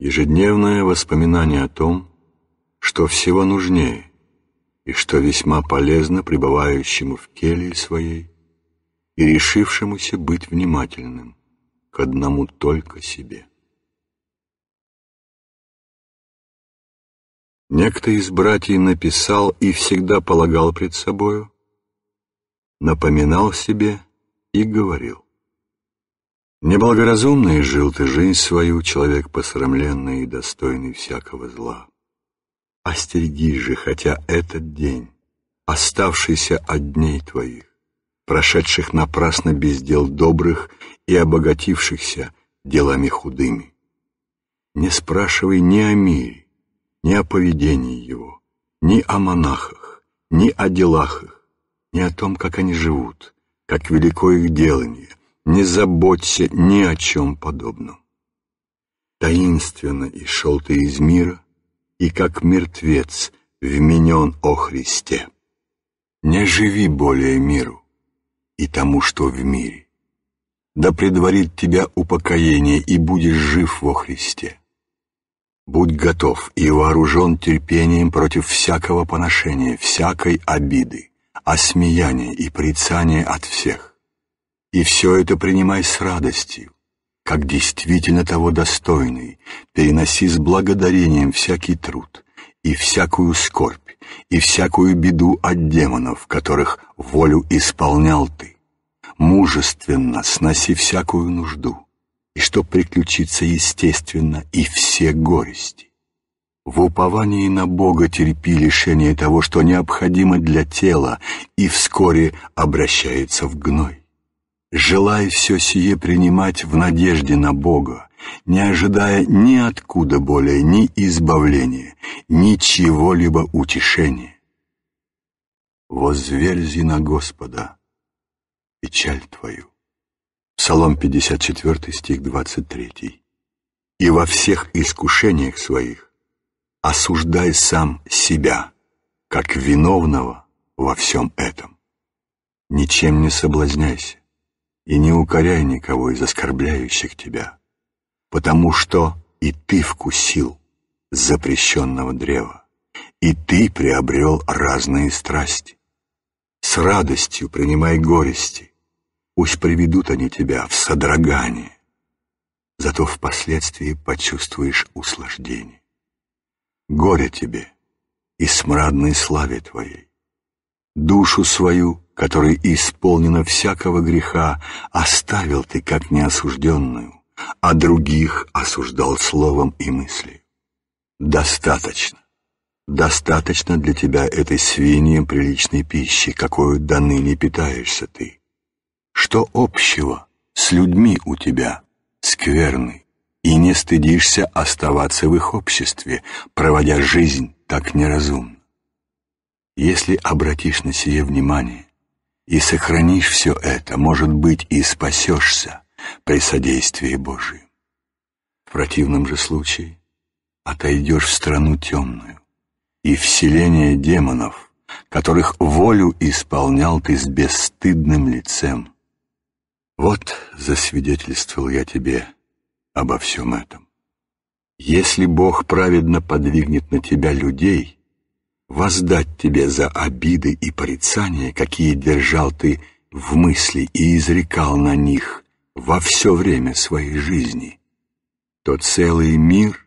Ежедневное воспоминание о том, что всего нужнее и что весьма полезно пребывающему в келье своей и решившемуся быть внимательным к одному только себе. Некто из братьев написал и всегда полагал пред собою, напоминал себе и говорил. Неблагоразумно и жил ты жизнь свою, человек посрамленный и достойный всякого зла. Остерегись же, хотя этот день, оставшийся от дней твоих, прошедших напрасно без дел добрых и обогатившихся делами худыми. Не спрашивай ни о мире, ни о поведении его, ни о монахах, ни о делах их, ни о том, как они живут, как велико их делание, не заботься ни о чем подобном. Таинственно и шел ты из мира, и как мертвец вменен о Христе. Не живи более миру и тому, что в мире. Да предварит тебя упокоение, и будешь жив во Христе. Будь готов и вооружен терпением против всякого поношения, всякой обиды, осмеяния и прицания от всех и все это принимай с радостью, как действительно того достойный, переноси с благодарением всякий труд и всякую скорбь, и всякую беду от демонов, которых волю исполнял ты. Мужественно сноси всякую нужду, и что приключится естественно, и все горести. В уповании на Бога терпи лишение того, что необходимо для тела, и вскоре обращается в гной. Желай все сие принимать в надежде на Бога, не ожидая ниоткуда более ни избавления, ни чего-либо утешения. Возверзи на Господа печаль твою. Псалом 54, стих 23. И во всех искушениях своих осуждай сам себя, как виновного во всем этом. Ничем не соблазняйся и не укоряй никого из оскорбляющих тебя, потому что и ты вкусил запрещенного древа, и ты приобрел разные страсти. С радостью принимай горести, пусть приведут они тебя в содрогание, зато впоследствии почувствуешь услаждение. Горе тебе и смрадной славе твоей. Душу свою которой исполнено всякого греха, оставил ты как неосужденную, а других осуждал словом и мыслью. Достаточно. Достаточно для тебя этой свиньи приличной пищи, какую до ныне питаешься ты. Что общего с людьми у тебя, скверный, и не стыдишься оставаться в их обществе, проводя жизнь так неразумно? Если обратишь на сие внимание, и сохранишь все это, может быть, и спасешься при содействии Божьем. В противном же случае отойдешь в страну темную и в селение демонов, которых волю исполнял ты с бесстыдным лицем. Вот засвидетельствовал я тебе обо всем этом. Если Бог праведно подвигнет на тебя людей — воздать тебе за обиды и порицания, какие держал ты в мысли и изрекал на них во все время своей жизни, то целый мир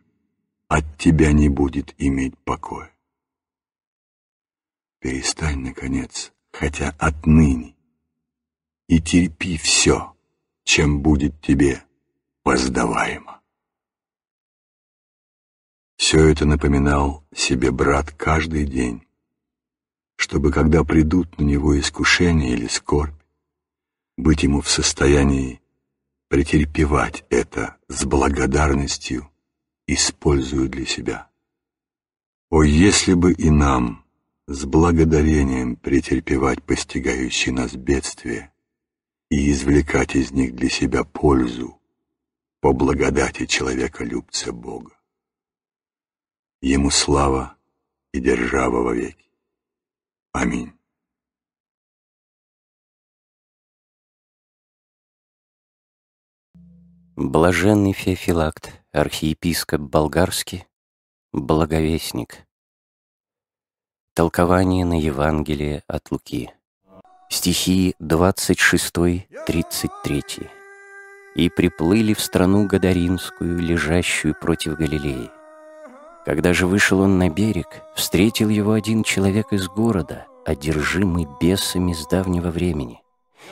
от тебя не будет иметь покоя. Перестань, наконец, хотя отныне, и терпи все, чем будет тебе воздаваемо. Все это напоминал себе брат каждый день, чтобы, когда придут на него искушения или скорбь, быть ему в состоянии претерпевать это с благодарностью, используя для себя. О, если бы и нам с благодарением претерпевать постигающие нас бедствия и извлекать из них для себя пользу по благодати человека-любца Бога! Ему слава и держава вовеки. Аминь. Блаженный Феофилакт, архиепископ болгарский, благовестник. Толкование на Евангелие от Луки. Стихи 26-33. «И приплыли в страну Гадаринскую, лежащую против Галилеи, когда же вышел он на берег, встретил его один человек из города, одержимый бесами с давнего времени,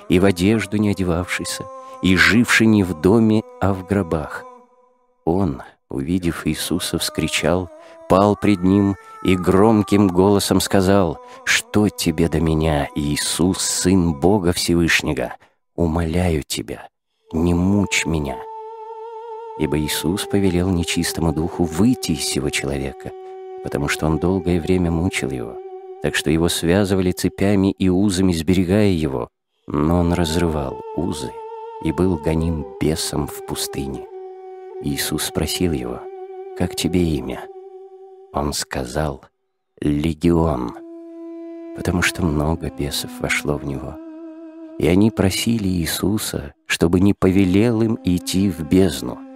и в одежду не одевавшийся, и живший не в доме, а в гробах. Он, увидев Иисуса, вскричал, пал пред ним и громким голосом сказал, «Что тебе до меня, Иисус, Сын Бога Всевышнего? Умоляю тебя, не мучь меня» ибо Иисус повелел нечистому духу выйти из сего человека, потому что он долгое время мучил его, так что его связывали цепями и узами, сберегая его, но он разрывал узы и был гоним бесом в пустыне. Иисус спросил его, «Как тебе имя?» Он сказал, «Легион», потому что много бесов вошло в него. И они просили Иисуса, чтобы не повелел им идти в бездну —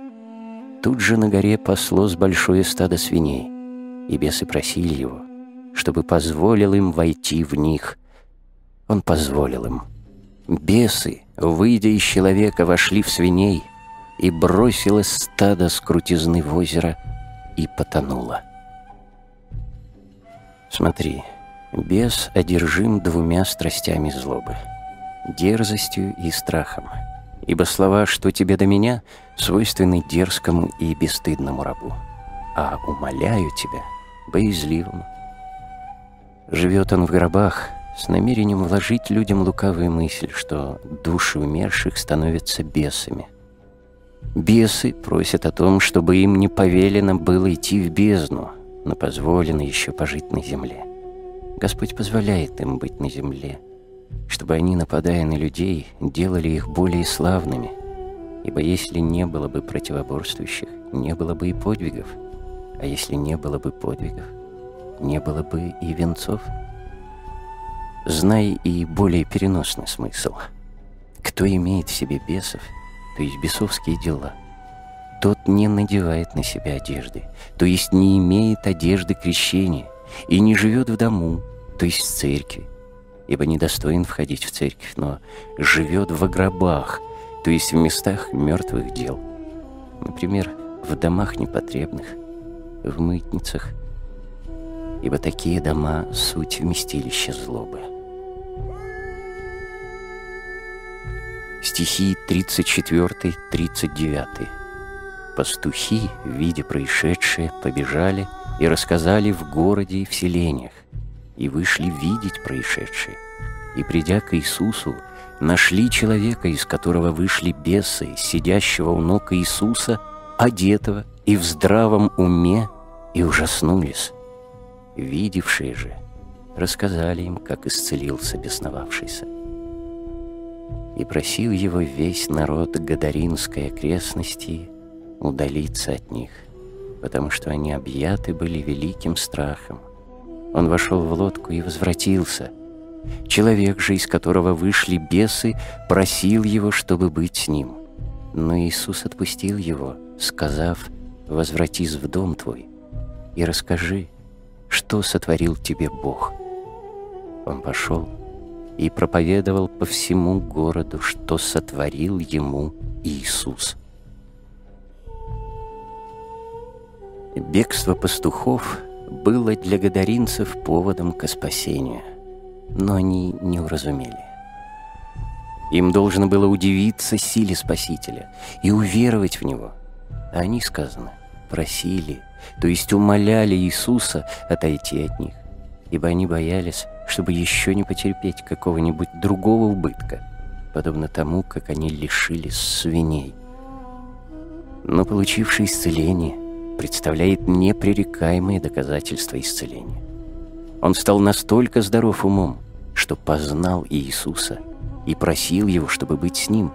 Тут же на горе паслось большое стадо свиней, и бесы просили его, чтобы позволил им войти в них. Он позволил им. Бесы, выйдя из человека, вошли в свиней, и бросилось стадо с крутизны в озеро и потонуло. Смотри, бес одержим двумя страстями злобы — дерзостью и страхом — ибо слова «что тебе до меня» свойственны дерзкому и бесстыдному рабу, а «умоляю тебя» — боязливому. Живет он в гробах с намерением вложить людям лукавую мысль, что души умерших становятся бесами. Бесы просят о том, чтобы им не повелено было идти в бездну, но позволено еще пожить на земле. Господь позволяет им быть на земле — чтобы они, нападая на людей, делали их более славными, ибо если не было бы противоборствующих, не было бы и подвигов, а если не было бы подвигов, не было бы и венцов. Знай и более переносный смысл. Кто имеет в себе бесов, то есть бесовские дела, тот не надевает на себя одежды, то есть не имеет одежды крещения, и не живет в дому, то есть в церкви, ибо недостоин входить в церковь, но живет в гробах, то есть в местах мертвых дел. Например, в домах непотребных, в мытницах, ибо такие дома — суть вместилища злобы. Стихи 34-39. Пастухи, видя происшедшее, побежали и рассказали в городе и в селениях и вышли видеть происшедшее. И, придя к Иисусу, нашли человека, из которого вышли бесы, сидящего у ног Иисуса, одетого и в здравом уме, и ужаснулись. Видевшие же рассказали им, как исцелился бесновавшийся. И просил его весь народ Гадаринской окрестности удалиться от них, потому что они объяты были великим страхом – он вошел в лодку и возвратился. Человек же, из которого вышли бесы, просил его, чтобы быть с ним. Но Иисус отпустил его, сказав, «Возвратись в дом твой и расскажи, что сотворил тебе Бог». Он пошел и проповедовал по всему городу, что сотворил ему Иисус. Бегство пастухов — было для гадаринцев поводом к спасению, но они не уразумели. Им должно было удивиться силе Спасителя и уверовать в Него. А они, сказано, просили, то есть умоляли Иисуса отойти от них, ибо они боялись, чтобы еще не потерпеть какого-нибудь другого убытка, подобно тому, как они лишились свиней. Но получившие исцеление – представляет непререкаемые доказательства исцеления. Он стал настолько здоров умом, что познал Иисуса и просил его, чтобы быть с ним.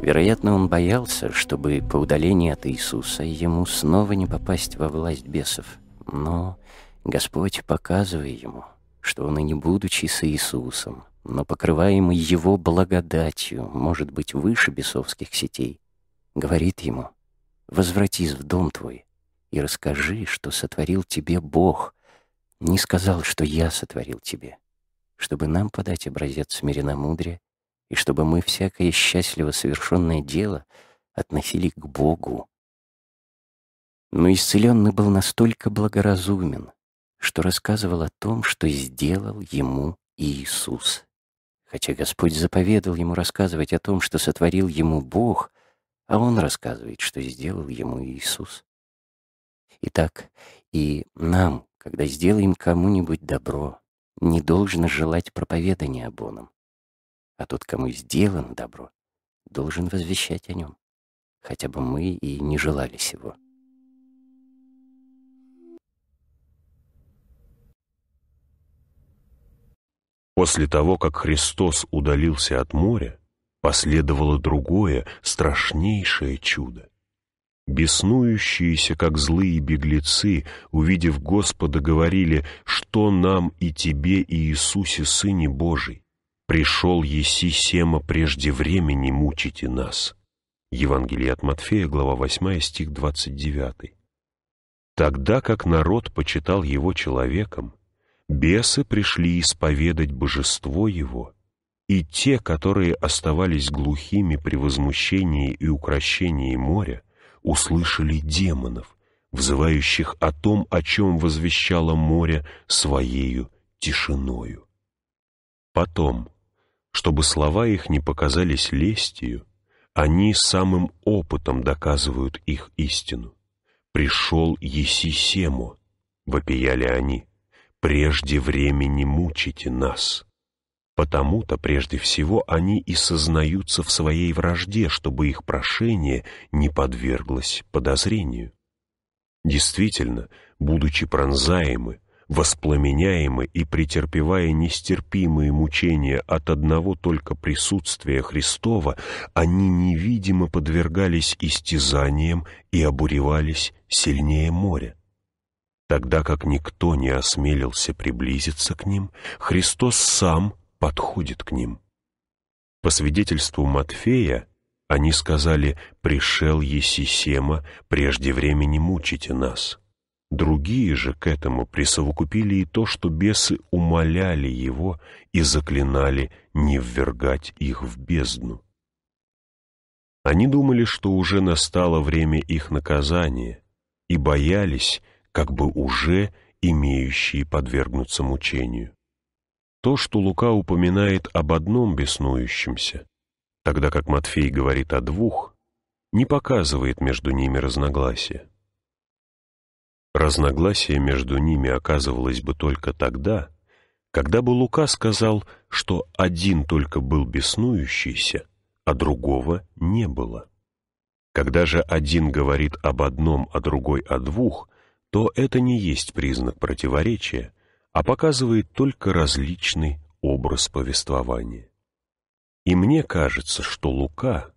Вероятно, он боялся, чтобы по удалении от Иисуса ему снова не попасть во власть бесов. Но Господь, показывая ему, что он и не будучи с Иисусом, но покрываемый его благодатью, может быть выше бесовских сетей, говорит ему — Возвратись в дом твой и расскажи, что сотворил тебе Бог. Не сказал, что я сотворил тебе, чтобы нам подать образец миреномудрия и чтобы мы всякое счастливо совершенное дело относили к Богу. Но исцеленный был настолько благоразумен, что рассказывал о том, что сделал ему Иисус. Хотя Господь заповедал ему рассказывать о том, что сотворил ему Бог, а он рассказывает, что сделал ему Иисус. Итак, и нам, когда сделаем кому-нибудь добро, не должно желать проповедания об оном, а тот, кому сделано добро, должен возвещать о нем, хотя бы мы и не желали сего. После того, как Христос удалился от моря, Последовало другое, страшнейшее чудо. Беснующиеся, как злые беглецы, увидев Господа, говорили, «Что нам и тебе, и Иисусе, Сыне Божий? Пришел еси сема прежде времени, мучите нас». Евангелие от Матфея, глава 8, стих 29. Тогда как народ почитал его человеком, бесы пришли исповедать божество его — и те, которые оставались глухими при возмущении и укрощении моря, услышали демонов, взывающих о том, о чем возвещало море своею тишиною. Потом, чтобы слова их не показались лестью, они самым опытом доказывают их истину. «Пришел Есисему», — вопияли они, — «прежде времени мучите нас». Потому-то прежде всего они и сознаются в своей вражде, чтобы их прошение не подверглось подозрению. Действительно, будучи пронзаемы, воспламеняемы и претерпевая нестерпимые мучения от одного только присутствия Христова, они невидимо подвергались истязаниям и обуревались сильнее моря. Тогда как никто не осмелился приблизиться к ним, Христос сам подходит к ним. По свидетельству Матфея, они сказали «Пришел Есисема, прежде времени мучите нас». Другие же к этому присовокупили и то, что бесы умоляли его и заклинали не ввергать их в бездну. Они думали, что уже настало время их наказания, и боялись, как бы уже имеющие подвергнуться мучению то, что Лука упоминает об одном беснующемся, тогда как Матфей говорит о двух, не показывает между ними разногласия. Разногласие между ними оказывалось бы только тогда, когда бы Лука сказал, что один только был беснующийся, а другого не было. Когда же один говорит об одном, а другой о двух, то это не есть признак противоречия, а показывает только различный образ повествования. И мне кажется, что Лука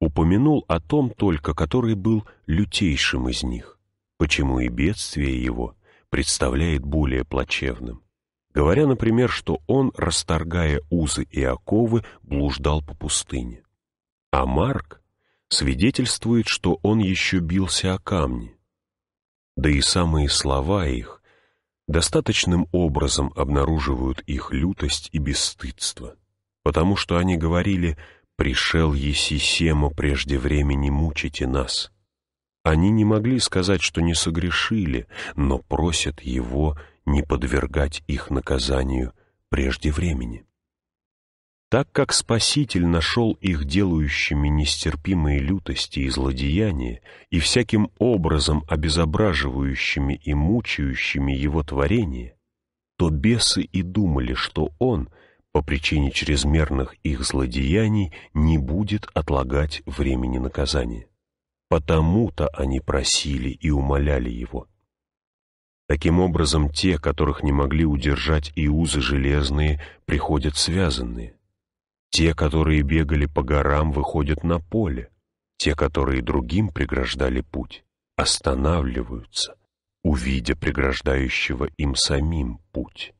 упомянул о том только, который был лютейшим из них, почему и бедствие его представляет более плачевным. Говоря, например, что он, расторгая узы и оковы, блуждал по пустыне. А Марк свидетельствует, что он еще бился о камни. Да и самые слова их достаточным образом обнаруживают их лютость и бесстыдство, потому что они говорили «пришел Есисему прежде времени мучите нас». Они не могли сказать, что не согрешили, но просят его не подвергать их наказанию прежде времени. Так как Спаситель нашел их делающими нестерпимые лютости и злодеяния и всяким образом обезображивающими и мучающими его творение, то бесы и думали, что он, по причине чрезмерных их злодеяний, не будет отлагать времени наказания. Потому-то они просили и умоляли его. Таким образом, те, которых не могли удержать и узы железные, приходят связанные. Те, которые бегали по горам, выходят на поле. Те, которые другим преграждали путь, останавливаются, увидя преграждающего им самим путь.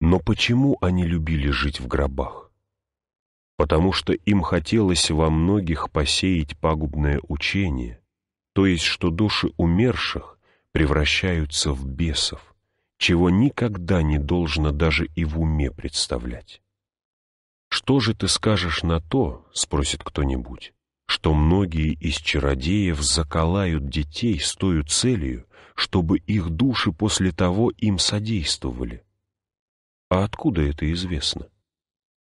Но почему они любили жить в гробах? Потому что им хотелось во многих посеять пагубное учение, то есть что души умерших превращаются в бесов, чего никогда не должно даже и в уме представлять. «Что же ты скажешь на то, — спросит кто-нибудь, — что многие из чародеев заколают детей с той целью, чтобы их души после того им содействовали? А откуда это известно?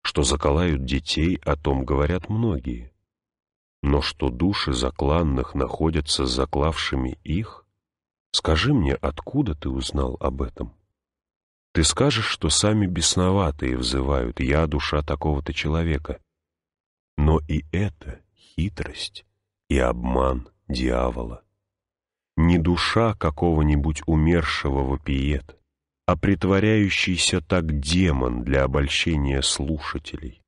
Что заколают детей, о том говорят многие. Но что души закланных находятся заклавшими их? Скажи мне, откуда ты узнал об этом?» Ты скажешь, что сами бесноватые взывают «я душа такого-то человека». Но и это хитрость и обман дьявола. Не душа какого-нибудь умершего вопиет, а притворяющийся так демон для обольщения слушателей.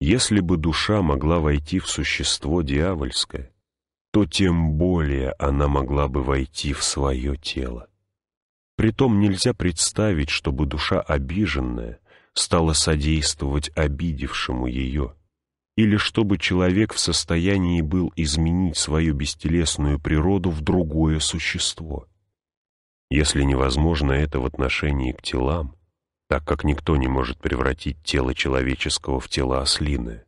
Если бы душа могла войти в существо дьявольское, то тем более она могла бы войти в свое тело. Притом нельзя представить, чтобы душа обиженная стала содействовать обидевшему ее, или чтобы человек в состоянии был изменить свою бестелесную природу в другое существо. Если невозможно это в отношении к телам, так как никто не может превратить тело человеческого в тело ослины,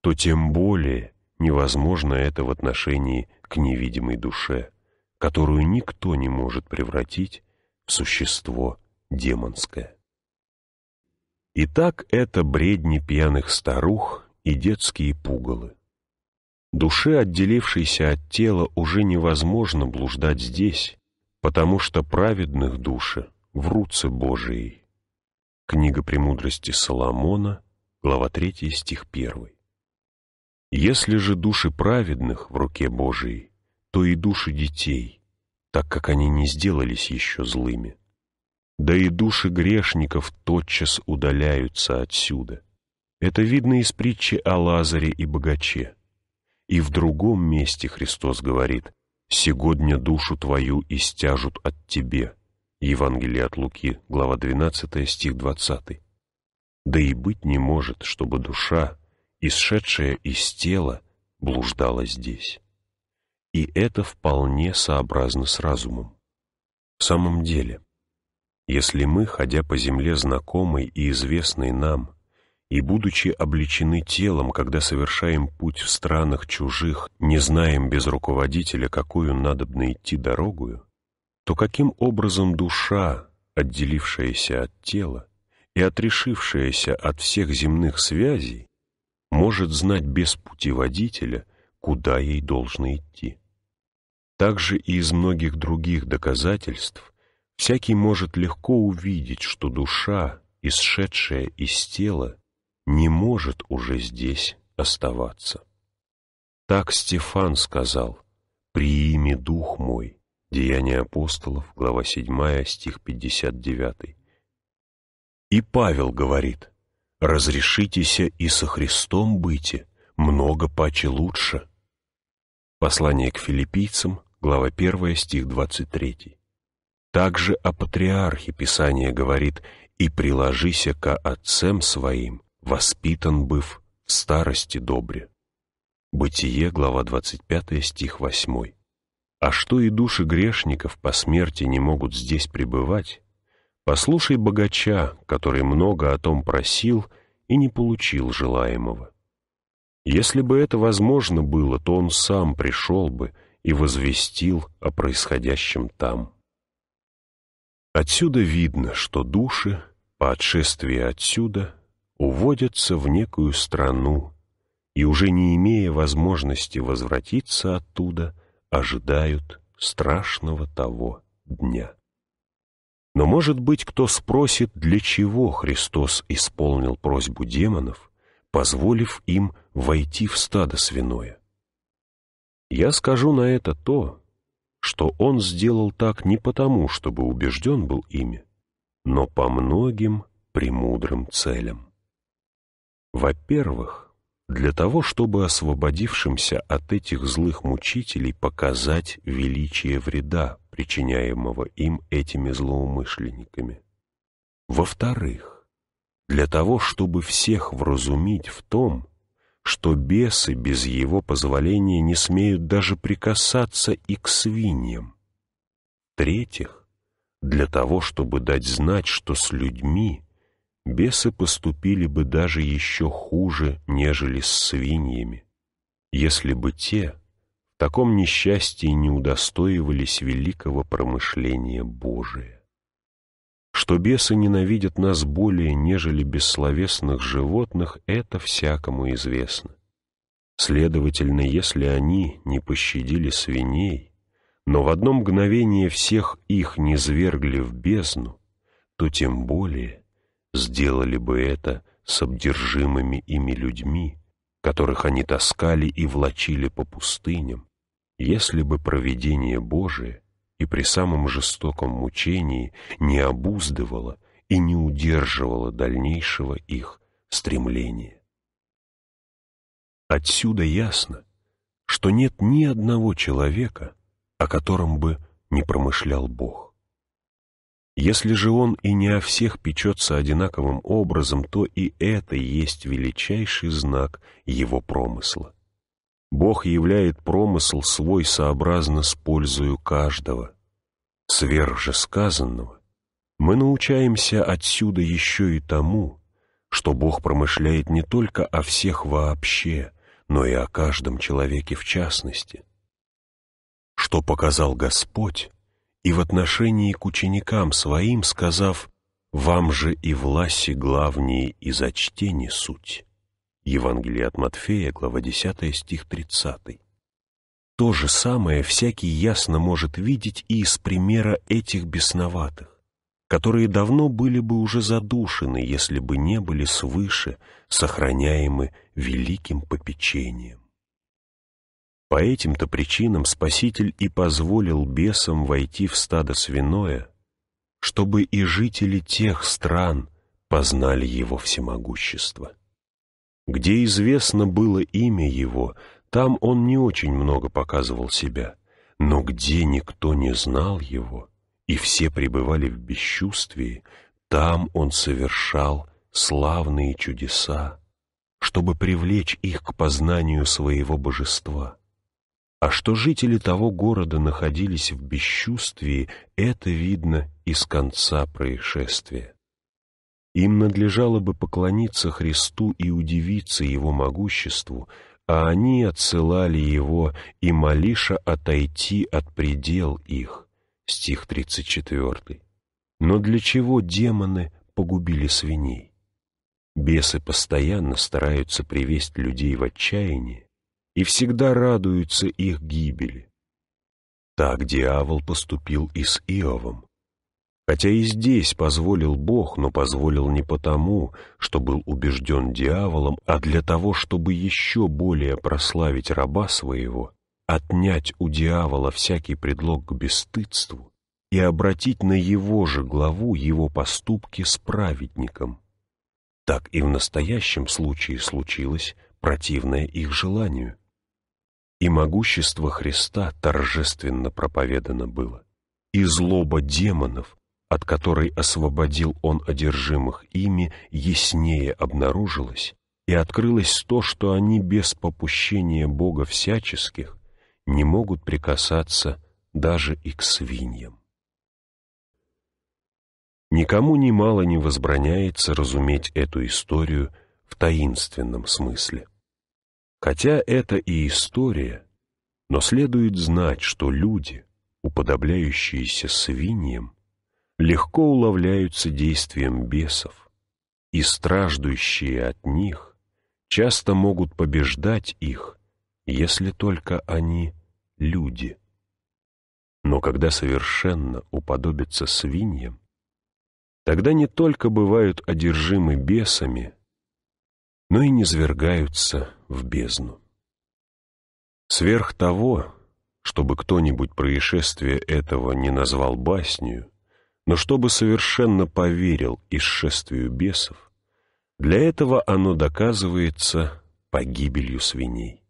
то тем более невозможно это в отношении к невидимой душе, которую никто не может превратить существо демонское. Итак, это бредни пьяных старух и детские пугалы. Душе, отделившейся от тела, уже невозможно блуждать здесь, потому что праведных души в руце Божией. Книга «Премудрости Соломона», глава 3, стих 1. Если же души праведных в руке Божией, то и души детей, так как они не сделались еще злыми. Да и души грешников тотчас удаляются отсюда. Это видно из притчи о Лазаре и богаче. И в другом месте Христос говорит «Сегодня душу твою истяжут от тебе». Евангелие от Луки, глава 12, стих 20. Да и быть не может, чтобы душа, исшедшая из тела, блуждала здесь. И это вполне сообразно с разумом. В самом деле, если мы, ходя по земле знакомой и известной нам, и, будучи обличены телом, когда совершаем путь в странах чужих, не знаем без руководителя, какую надобно идти дорогую, то каким образом душа, отделившаяся от тела и отрешившаяся от всех земных связей, может знать без путеводителя, куда ей должно идти. Также и из многих других доказательств всякий может легко увидеть, что душа, исшедшая из тела, не может уже здесь оставаться. Так Стефан сказал «Приими дух мой» Деяния апостолов, глава 7, стих 59. И Павел говорит «Разрешитеся и со Христом быте, много паче лучше». Послание к филиппийцам, глава 1, стих 23. Также о патриархе Писание говорит «И приложися ко отцам своим, воспитан быв в старости добре». Бытие, глава 25, стих 8. А что и души грешников по смерти не могут здесь пребывать? Послушай богача, который много о том просил и не получил желаемого. Если бы это возможно было, то он сам пришел бы и возвестил о происходящем там. Отсюда видно, что души, по отшествии отсюда, уводятся в некую страну и, уже не имея возможности возвратиться оттуда, ожидают страшного того дня. Но, может быть, кто спросит, для чего Христос исполнил просьбу демонов, позволив им войти в стадо свиное. Я скажу на это то, что он сделал так не потому, чтобы убежден был ими, но по многим премудрым целям. Во-первых, для того, чтобы освободившимся от этих злых мучителей показать величие вреда, причиняемого им этими злоумышленниками. Во-вторых, для того, чтобы всех вразумить в том, что бесы без его позволения не смеют даже прикасаться и к свиньям. В-третьих, для того, чтобы дать знать, что с людьми бесы поступили бы даже еще хуже, нежели с свиньями, если бы те в таком несчастье не удостоивались великого промышления Божия. Что бесы ненавидят нас более, нежели бессловесных животных, это всякому известно. Следовательно, если они не пощадили свиней, но в одно мгновение всех их не звергли в бездну, то тем более сделали бы это с обдержимыми ими людьми, которых они таскали и влачили по пустыням, если бы провидение Божие — и при самом жестоком мучении не обуздывала и не удерживала дальнейшего их стремления. Отсюда ясно, что нет ни одного человека, о котором бы не промышлял Бог. Если же Он и не о всех печется одинаковым образом, то и это есть величайший знак Его промысла. Бог являет промысл свой сообразно с пользою каждого. Сверх же сказанного мы научаемся отсюда еще и тому, что Бог промышляет не только о всех вообще, но и о каждом человеке в частности. Что показал Господь и в отношении к ученикам своим, сказав «Вам же и власти главнее и зачте суть». Евангелие от Матфея, глава 10, стих 30. То же самое всякий ясно может видеть и из примера этих бесноватых, которые давно были бы уже задушены, если бы не были свыше сохраняемы великим попечением. По этим-то причинам Спаситель и позволил бесам войти в стадо свиное, чтобы и жители тех стран познали его всемогущество. Где известно было имя его, там он не очень много показывал себя. Но где никто не знал его, и все пребывали в бесчувствии, там он совершал славные чудеса, чтобы привлечь их к познанию своего божества. А что жители того города находились в бесчувствии, это видно из конца происшествия. Им надлежало бы поклониться Христу и удивиться Его могуществу, а они отсылали Его и малиша отойти от предел их. Стих 34. Но для чего демоны погубили свиней? Бесы постоянно стараются привести людей в отчаяние и всегда радуются их гибели. Так дьявол поступил и с Иовом. Хотя и здесь позволил Бог, но позволил не потому, что был убежден дьяволом, а для того, чтобы еще более прославить раба своего, отнять у дьявола всякий предлог к бесстыдству и обратить на его же главу его поступки с праведником. Так и в настоящем случае случилось противное их желанию. И могущество Христа торжественно проповедано было, и злоба демонов от которой освободил он одержимых ими, яснее обнаружилось, и открылось то, что они без попущения Бога всяческих не могут прикасаться даже и к свиньям. Никому немало не возбраняется разуметь эту историю в таинственном смысле. Хотя это и история, но следует знать, что люди, уподобляющиеся свиньям, легко уловляются действием бесов, и страждущие от них часто могут побеждать их, если только они люди. Но когда совершенно уподобятся свиньям, тогда не только бывают одержимы бесами, но и низвергаются в бездну. Сверх того, чтобы кто-нибудь происшествие этого не назвал баснью, но чтобы совершенно поверил исшествию бесов, для этого оно доказывается погибелью свиней.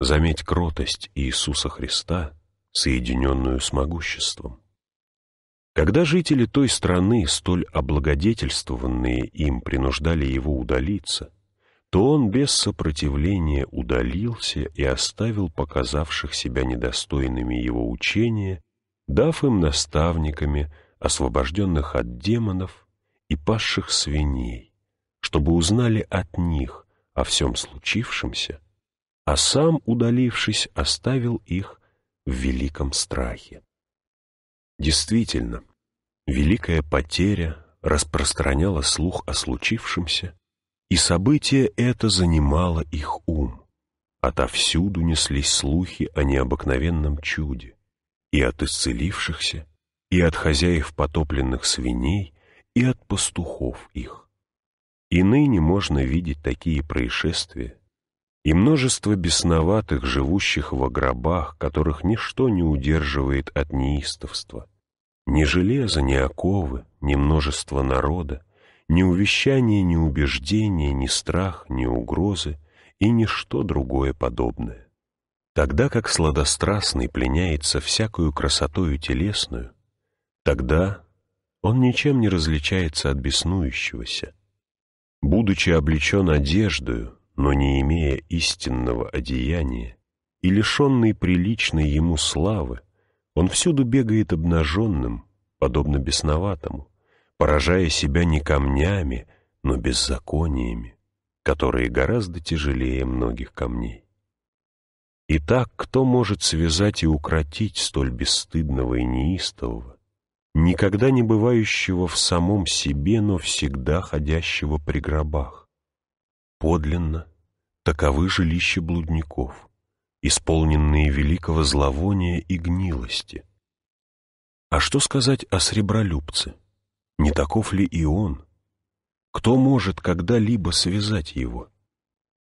Заметь кротость Иисуса Христа, соединенную с могуществом. Когда жители той страны, столь облагодетельствованные им, принуждали его удалиться, то он без сопротивления удалился и оставил показавших себя недостойными его учения дав им наставниками освобожденных от демонов и пасших свиней, чтобы узнали от них о всем случившемся, а сам, удалившись, оставил их в великом страхе. Действительно, великая потеря распространяла слух о случившемся, и событие это занимало их ум. Отовсюду неслись слухи о необыкновенном чуде и от исцелившихся, и от хозяев потопленных свиней, и от пастухов их. И ныне можно видеть такие происшествия, и множество бесноватых, живущих во гробах, которых ничто не удерживает от неистовства. Ни железо, ни оковы, ни множество народа, ни увещание, ни убеждение, ни страх, ни угрозы и ничто другое подобное. Тогда как сладострастный пленяется всякую красотою телесную, тогда он ничем не различается от беснующегося. Будучи облечен одеждою, но не имея истинного одеяния, и лишенный приличной ему славы, он всюду бегает обнаженным, подобно бесноватому, поражая себя не камнями, но беззакониями, которые гораздо тяжелее многих камней. Итак, кто может связать и укротить столь бесстыдного и неистового, никогда не бывающего в самом себе, но всегда ходящего при гробах? Подлинно таковы жилища блудников, исполненные великого зловония и гнилости. А что сказать о сребролюбце? Не таков ли и он? Кто может когда-либо связать его? —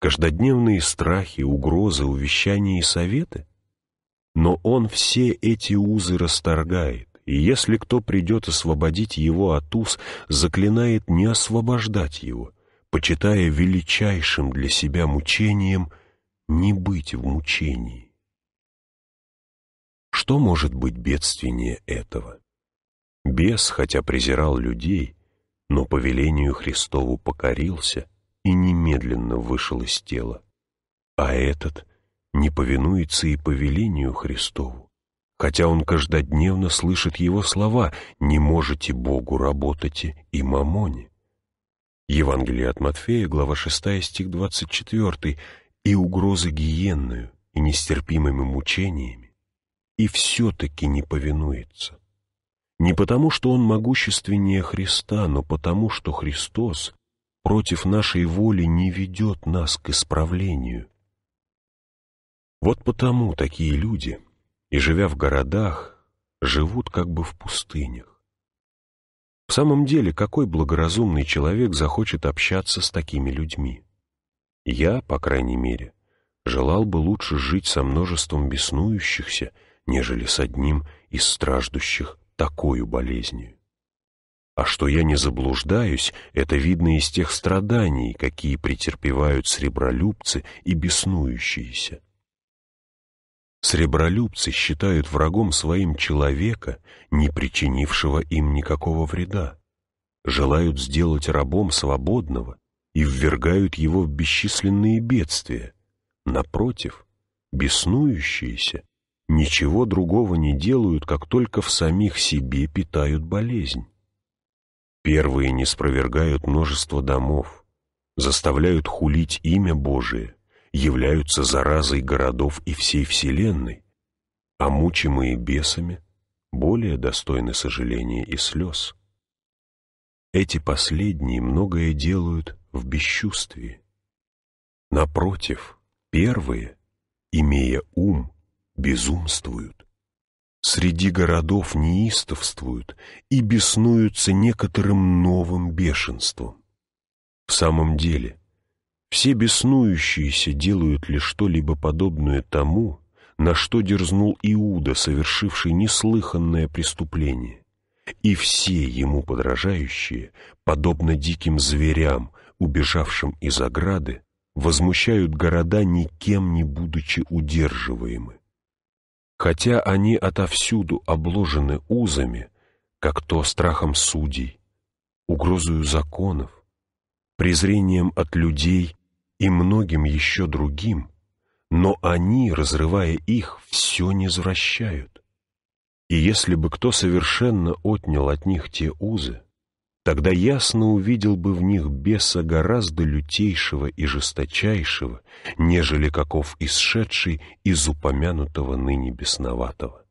каждодневные страхи, угрозы, увещания и советы? Но он все эти узы расторгает, и если кто придет освободить его от уз, заклинает не освобождать его, почитая величайшим для себя мучением не быть в мучении. Что может быть бедственнее этого? Бес, хотя презирал людей, но по велению Христову покорился, и немедленно вышел из тела. А этот не повинуется и повелению Христову, хотя он каждодневно слышит его слова «Не можете Богу работать и мамоне». Евангелие от Матфея, глава 6, стих 24, и угрозы гиенную и нестерпимыми мучениями, и все-таки не повинуется. Не потому, что он могущественнее Христа, но потому, что Христос против нашей воли не ведет нас к исправлению. Вот потому такие люди, и живя в городах, живут как бы в пустынях. В самом деле, какой благоразумный человек захочет общаться с такими людьми? Я, по крайней мере, желал бы лучше жить со множеством беснующихся, нежели с одним из страждущих такую болезнью. А что я не заблуждаюсь, это видно из тех страданий, какие претерпевают сребролюбцы и беснующиеся. Сребролюбцы считают врагом своим человека, не причинившего им никакого вреда, желают сделать рабом свободного и ввергают его в бесчисленные бедствия. Напротив, беснующиеся ничего другого не делают, как только в самих себе питают болезнь. Первые не спровергают множество домов, заставляют хулить имя Божие, являются заразой городов и всей вселенной, а мучимые бесами более достойны сожаления и слез. Эти последние многое делают в бесчувствии. Напротив, первые, имея ум, безумствуют. Среди городов неистовствуют и беснуются некоторым новым бешенством. В самом деле, все беснующиеся делают ли что-либо подобное тому, на что дерзнул Иуда, совершивший неслыханное преступление, и все ему подражающие, подобно диким зверям, убежавшим из ограды, возмущают города, никем не будучи удерживаемы хотя они отовсюду обложены узами, как то страхом судей, угрозою законов, презрением от людей и многим еще другим, но они, разрывая их, все не возвращают. И если бы кто совершенно отнял от них те узы, тогда ясно увидел бы в них беса гораздо лютейшего и жесточайшего, нежели каков исшедший из упомянутого ныне бесноватого.